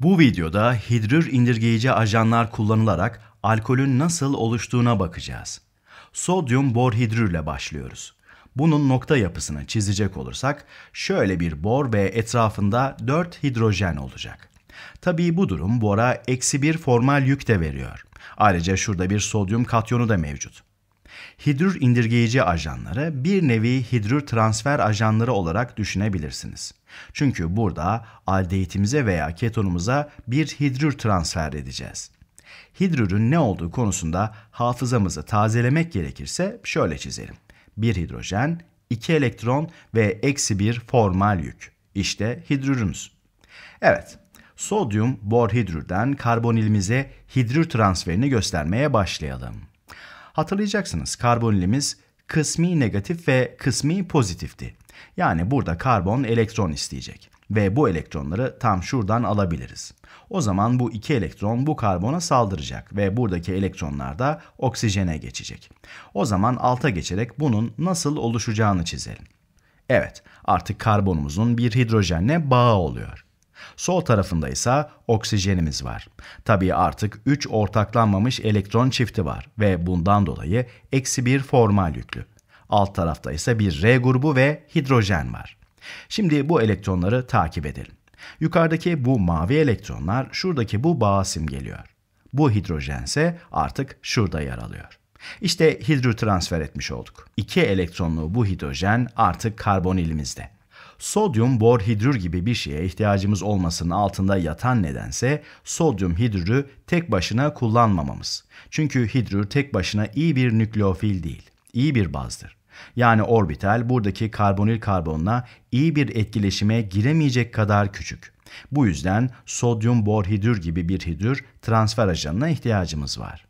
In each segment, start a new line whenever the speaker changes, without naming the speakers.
Bu videoda hidrür indirgeyici ajanlar kullanılarak alkolün nasıl oluştuğuna bakacağız. Sodyum borhidrürle başlıyoruz. Bunun nokta yapısını çizecek olursak şöyle bir bor ve etrafında 4 hidrojen olacak. Tabii bu durum bora eksi bir formal yük de veriyor. Ayrıca şurada bir sodyum katyonu da mevcut hidrür indirgeyici ajanları bir nevi hidrür transfer ajanları olarak düşünebilirsiniz. Çünkü burada aldehitimize veya ketonumuza bir hidrür transfer edeceğiz. Hidrürün ne olduğu konusunda hafızamızı tazelemek gerekirse şöyle çizelim. 1 hidrojen, 2 elektron ve eksi 1 formal yük. İşte hidrürümüz. Evet, sodyum borhidrürden karbonilimize hidrür transferini göstermeye başlayalım. Hatırlayacaksınız karbonilimiz kısmi negatif ve kısmi pozitifti. Yani burada karbon elektron isteyecek ve bu elektronları tam şuradan alabiliriz. O zaman bu iki elektron bu karbona saldıracak ve buradaki elektronlar da oksijene geçecek. O zaman alta geçerek bunun nasıl oluşacağını çizelim. Evet, artık karbonumuzun bir hidrojenle bağı oluyor. Sol tarafında ise oksijenimiz var. Tabii artık 3 ortaklanmamış elektron çifti var ve bundan dolayı eksi bir formal yüklü. Alt tarafta ise bir R grubu ve hidrojen var. Şimdi bu elektronları takip edelim. Yukarıdaki bu mavi elektronlar şuradaki bu bağa simgeliyor. Bu hidrojen ise artık şurada yer alıyor. İşte hidro transfer etmiş olduk. İki elektronlu bu hidrojen artık karbonilimizde sodyum borhidrür gibi bir şeye ihtiyacımız olmasının altında yatan nedense sodyum hidrürü tek başına kullanmamamız. Çünkü hidrür tek başına iyi bir nükleofil değil, iyi bir bazdır. Yani orbital buradaki karbonil karbonla iyi bir etkileşime giremeyecek kadar küçük. Bu yüzden sodyum borhidür gibi bir hidrür transfer ajanına ihtiyacımız var.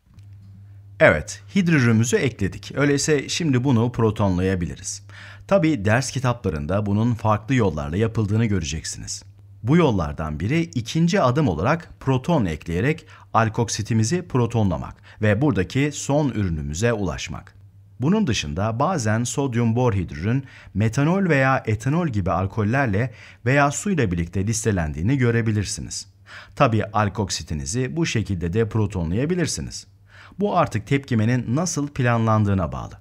Evet, hidrürümüzü ekledik. Öyleyse şimdi bunu protonlayabiliriz. Tabi ders kitaplarında bunun farklı yollarla yapıldığını göreceksiniz. Bu yollardan biri ikinci adım olarak proton ekleyerek alkoksitimizi protonlamak ve buradaki son ürünümüze ulaşmak. Bunun dışında bazen sodyum borhidrürün metanol veya etanol gibi alkollerle veya suyla birlikte listelendiğini görebilirsiniz. Tabi alkoksitinizi bu şekilde de protonlayabilirsiniz. Bu artık tepkimenin nasıl planlandığına bağlı.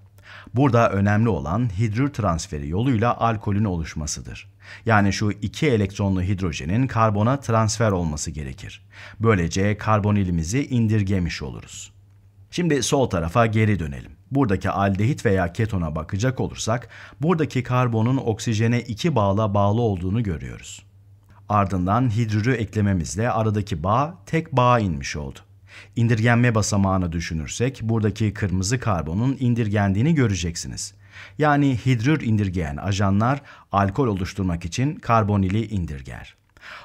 Burada önemli olan hidrür transferi yoluyla alkolün oluşmasıdır. Yani şu iki elektronlu hidrojenin karbona transfer olması gerekir. Böylece karbonilimizi indirgemiş oluruz. Şimdi sol tarafa geri dönelim. Buradaki aldehit veya ketona bakacak olursak, buradaki karbonun oksijene iki bağla bağlı olduğunu görüyoruz. Ardından hidrürü eklememizle aradaki bağ tek bağa inmiş oldu. İndirgenme basamağını düşünürsek buradaki kırmızı karbonun indirgendiğini göreceksiniz. Yani hidrür indirgeyen ajanlar alkol oluşturmak için karbonili indirger.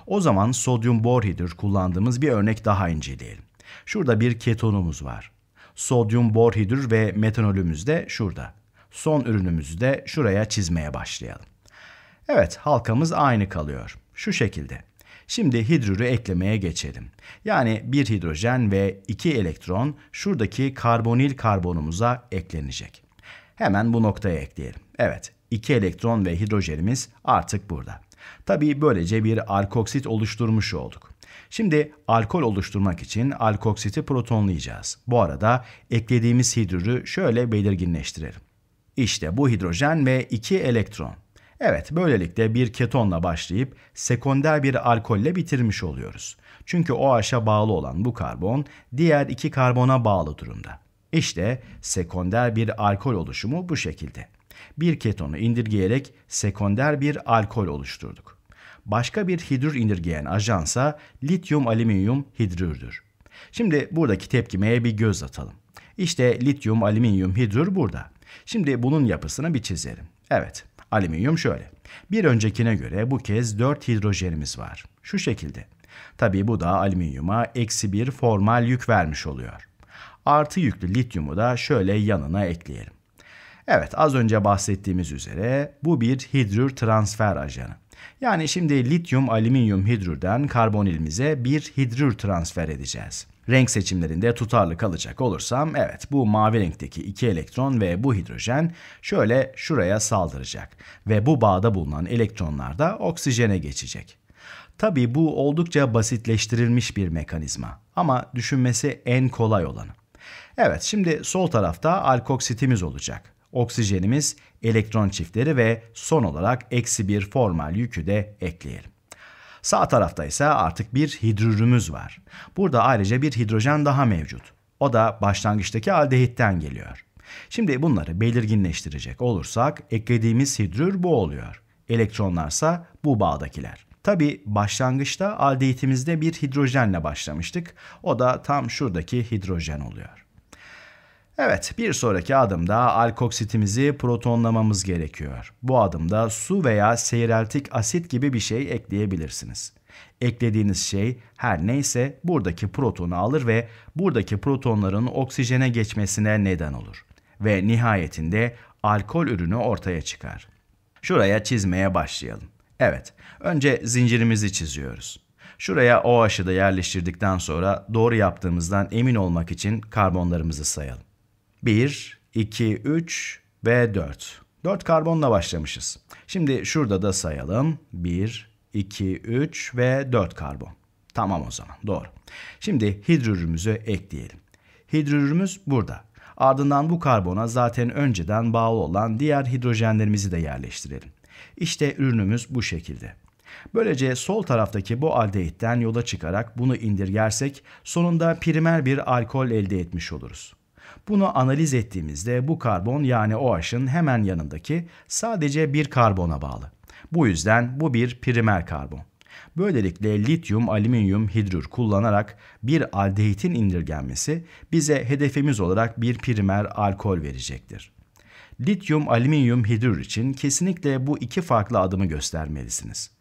O zaman sodyum borhidür kullandığımız bir örnek daha inceleyelim. Şurada bir ketonumuz var. Sodyum borhidür ve metanolümüz de şurada. Son ürünümüzü de şuraya çizmeye başlayalım. Evet halkamız aynı kalıyor. Şu şekilde. Şimdi hidrürü eklemeye geçelim. Yani bir hidrojen ve iki elektron şuradaki karbonil karbonumuza eklenecek. Hemen bu noktaya ekleyelim. Evet, iki elektron ve hidrojenimiz artık burada. Tabii böylece bir alkoksit oluşturmuş olduk. Şimdi alkol oluşturmak için alkoksiti protonlayacağız. Bu arada eklediğimiz hidrürü şöyle belirginleştirelim. İşte bu hidrojen ve iki elektron. Evet, böylelikle bir ketonla başlayıp sekonder bir alkolle bitirmiş oluyoruz. Çünkü OH'a bağlı olan bu karbon diğer iki karbona bağlı durumda. İşte sekonder bir alkol oluşumu bu şekilde. Bir ketonu indirgeyerek sekonder bir alkol oluşturduk. Başka bir hidrür indirgeyen ajansa lityum alüminyum hidrürdür. Şimdi buradaki tepkimeye bir göz atalım. İşte lityum alüminyum hidrür burada. Şimdi bunun yapısını bir çizelim. Evet, alüminyum şöyle. Bir öncekine göre bu kez 4 hidrojenimiz var. Şu şekilde. Tabii bu da alüminyuma eksi bir formal yük vermiş oluyor. Artı yüklü lityumu da şöyle yanına ekleyelim. Evet az önce bahsettiğimiz üzere bu bir hidrür transfer ajanı. Yani şimdi lityum alüminyum hidrürden karbonilimize bir hidrür transfer edeceğiz. Renk seçimlerinde tutarlı kalacak olursam evet bu mavi renkteki iki elektron ve bu hidrojen şöyle şuraya saldıracak ve bu bağda bulunan elektronlar da oksijene geçecek. Tabi bu oldukça basitleştirilmiş bir mekanizma ama düşünmesi en kolay olanı. Evet şimdi sol tarafta alkoksitimiz olacak oksijenimiz, elektron çiftleri ve son olarak eksi bir formal yükü de ekleyelim. Sağ tarafta ise artık bir hidrürümüz var. Burada ayrıca bir hidrojen daha mevcut. O da başlangıçtaki aldehitten geliyor. Şimdi bunları belirginleştirecek olursak eklediğimiz hidrür bu oluyor. Elektronlarsa bu bağdakiler. Tabi başlangıçta aldehitimizde bir hidrojenle başlamıştık. O da tam şuradaki hidrojen oluyor. Evet, bir sonraki adımda alkoksitimizi protonlamamız gerekiyor. Bu adımda su veya seyreltik asit gibi bir şey ekleyebilirsiniz. Eklediğiniz şey her neyse buradaki protonu alır ve buradaki protonların oksijene geçmesine neden olur. Ve nihayetinde alkol ürünü ortaya çıkar. Şuraya çizmeye başlayalım. Evet, önce zincirimizi çiziyoruz. Şuraya OH'ı da yerleştirdikten sonra doğru yaptığımızdan emin olmak için karbonlarımızı sayalım. 1, 2, 3 ve 4. 4 karbonla başlamışız. Şimdi şurada da sayalım. 1, 2, 3 ve 4 karbon. Tamam o zaman doğru. Şimdi hidrürümüzü ekleyelim. Hidrürümüz burada. Ardından bu karbona zaten önceden bağlı olan diğer hidrojenlerimizi de yerleştirelim. İşte ürünümüz bu şekilde. Böylece sol taraftaki bu aldehitten yola çıkarak bunu indirgersek sonunda primer bir alkol elde etmiş oluruz. Bunu analiz ettiğimizde bu karbon yani OH'ın hemen yanındaki sadece bir karbona bağlı. Bu yüzden bu bir primer karbon. Böylelikle lityum alüminyum hidrür kullanarak bir aldehitin indirgenmesi bize hedefimiz olarak bir primer alkol verecektir. Lityum alüminyum hidrür için kesinlikle bu iki farklı adımı göstermelisiniz.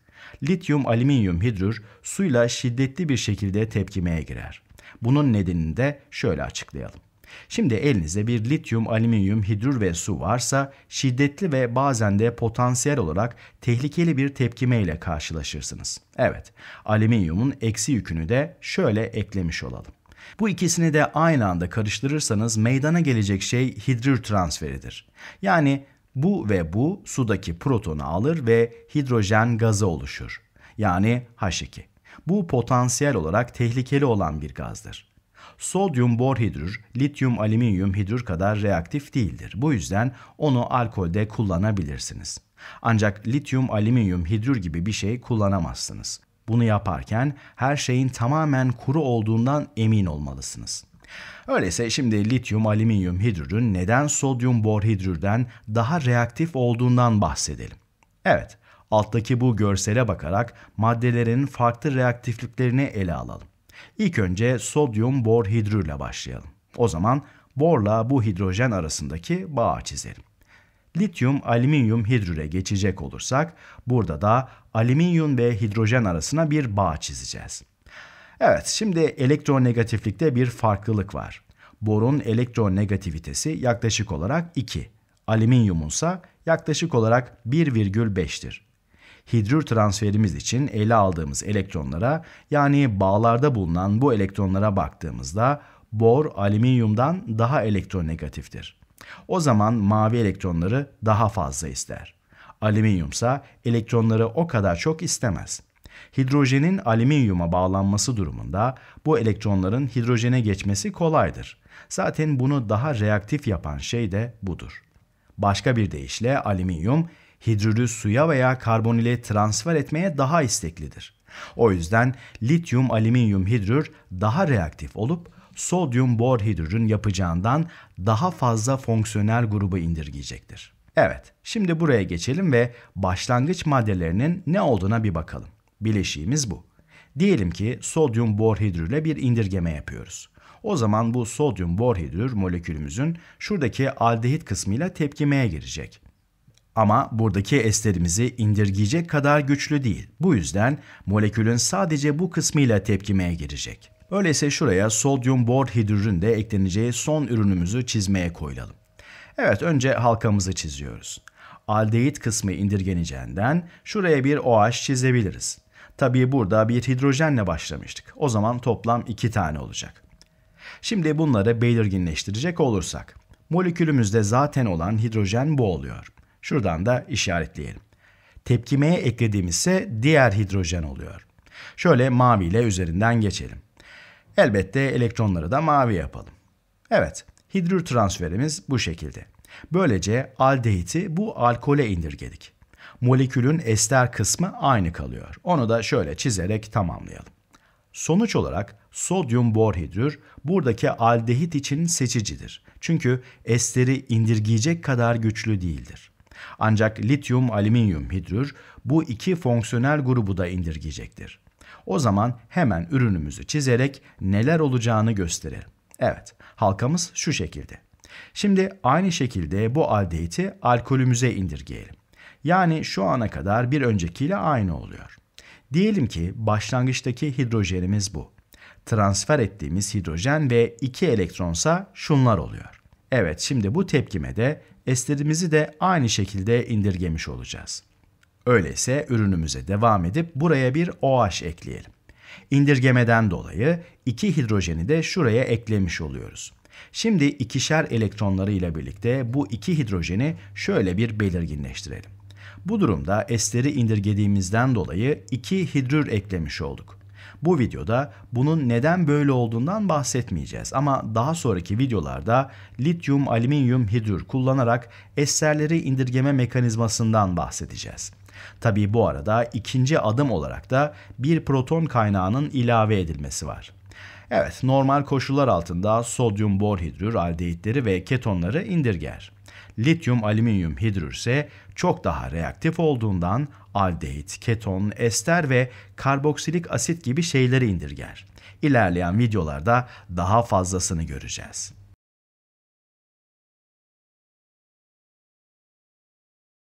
Lityum alüminyum hidrür suyla şiddetli bir şekilde tepkimeye girer. Bunun nedenini de şöyle açıklayalım. Şimdi elinizde bir lityum, alüminyum, hidrür ve su varsa şiddetli ve bazen de potansiyel olarak tehlikeli bir tepkime ile karşılaşırsınız. Evet, alüminyumun eksi yükünü de şöyle eklemiş olalım. Bu ikisini de aynı anda karıştırırsanız meydana gelecek şey hidrür transferidir. Yani bu ve bu sudaki protonu alır ve hidrojen gazı oluşur. Yani H2. Bu potansiyel olarak tehlikeli olan bir gazdır. Sodyum borhidrür, lityum alüminyum hidrür kadar reaktif değildir. Bu yüzden onu alkolde kullanabilirsiniz. Ancak lityum alüminyum hidrür gibi bir şey kullanamazsınız. Bunu yaparken her şeyin tamamen kuru olduğundan emin olmalısınız. Öyleyse şimdi lityum alüminyum hidrürün neden sodyum borhidrürden daha reaktif olduğundan bahsedelim. Evet, alttaki bu görsele bakarak maddelerin farklı reaktifliklerini ele alalım. İlk önce sodyum bor hidrürle başlayalım. O zaman borla bu hidrojen arasındaki bağı çizelim. Lityum alüminyum hidrüre geçecek olursak burada da alüminyum ve hidrojen arasına bir bağ çizeceğiz. Evet şimdi elektronegatiflikte bir farklılık var. Borun elektronegativitesi yaklaşık olarak 2. alüminyumunsa yaklaşık olarak 1,5'tir hidrür transferimiz için ele aldığımız elektronlara yani bağlarda bulunan bu elektronlara baktığımızda bor alüminyumdan daha elektronegatiftir. O zaman mavi elektronları daha fazla ister. Alüminyumsa elektronları o kadar çok istemez. Hidrojenin alüminyuma bağlanması durumunda bu elektronların hidrojene geçmesi kolaydır. Zaten bunu daha reaktif yapan şey de budur. Başka bir deyişle alüminyum hidrürü suya veya karbonile transfer etmeye daha isteklidir. O yüzden lityum alüminyum hidrür daha reaktif olup sodyum bor hidrürün yapacağından daha fazla fonksiyonel grubu indirgeyecektir. Evet, şimdi buraya geçelim ve başlangıç maddelerinin ne olduğuna bir bakalım. Bileşiğimiz bu. Diyelim ki sodyum borhidrüle bir indirgeme yapıyoruz. O zaman bu sodyum borhidrür molekülümüzün şuradaki aldehit kısmıyla tepkimeye girecek. Ama buradaki esterimizi indirgeyecek kadar güçlü değil. Bu yüzden molekülün sadece bu kısmıyla tepkimeye girecek. Öyleyse şuraya sodyum borhidrürün de ekleneceği son ürünümüzü çizmeye koyulalım. Evet önce halkamızı çiziyoruz. Aldehit kısmı indirgeneceğinden şuraya bir OH çizebiliriz. Tabii burada bir hidrojenle başlamıştık. O zaman toplam iki tane olacak. Şimdi bunları belirginleştirecek olursak. Molekülümüzde zaten olan hidrojen bu oluyor. Şuradan da işaretleyelim. Tepkimeye eklediğimiz ise diğer hidrojen oluyor. Şöyle maviyle üzerinden geçelim. Elbette elektronları da mavi yapalım. Evet, hidrür transferimiz bu şekilde. Böylece aldehiti bu alkole indirgedik. Molekülün ester kısmı aynı kalıyor. Onu da şöyle çizerek tamamlayalım. Sonuç olarak sodyum borhidrür buradaki aldehit için seçicidir. Çünkü esteri indirgeyecek kadar güçlü değildir. Ancak lityum alüminyum hidrür bu iki fonksiyonel grubu da indirgeyecektir. O zaman hemen ürünümüzü çizerek neler olacağını gösterelim. Evet, halkamız şu şekilde. Şimdi aynı şekilde bu aldehiti alkolümüze indirgeyelim. Yani şu ana kadar bir öncekiyle aynı oluyor. Diyelim ki başlangıçtaki hidrojenimiz bu. Transfer ettiğimiz hidrojen ve iki elektronsa şunlar oluyor. Evet şimdi bu tepkime de esterimizi de aynı şekilde indirgemiş olacağız. Öyleyse ürünümüze devam edip buraya bir OH ekleyelim. İndirgemeden dolayı iki hidrojeni de şuraya eklemiş oluyoruz. Şimdi ikişer elektronları ile birlikte bu iki hidrojeni şöyle bir belirginleştirelim. Bu durumda esteri indirgediğimizden dolayı iki hidrür eklemiş olduk. Bu videoda bunun neden böyle olduğundan bahsetmeyeceğiz ama daha sonraki videolarda lityum alüminyum hidür kullanarak eserleri indirgeme mekanizmasından bahsedeceğiz. Tabii bu arada ikinci adım olarak da bir proton kaynağının ilave edilmesi var. Evet, normal koşullar altında sodyum borhidrür aldehitleri ve ketonları indirger lityum alüminyum hidrür ise çok daha reaktif olduğundan aldehit, keton, ester ve karboksilik asit gibi şeyleri indirger. İlerleyen videolarda daha fazlasını göreceğiz.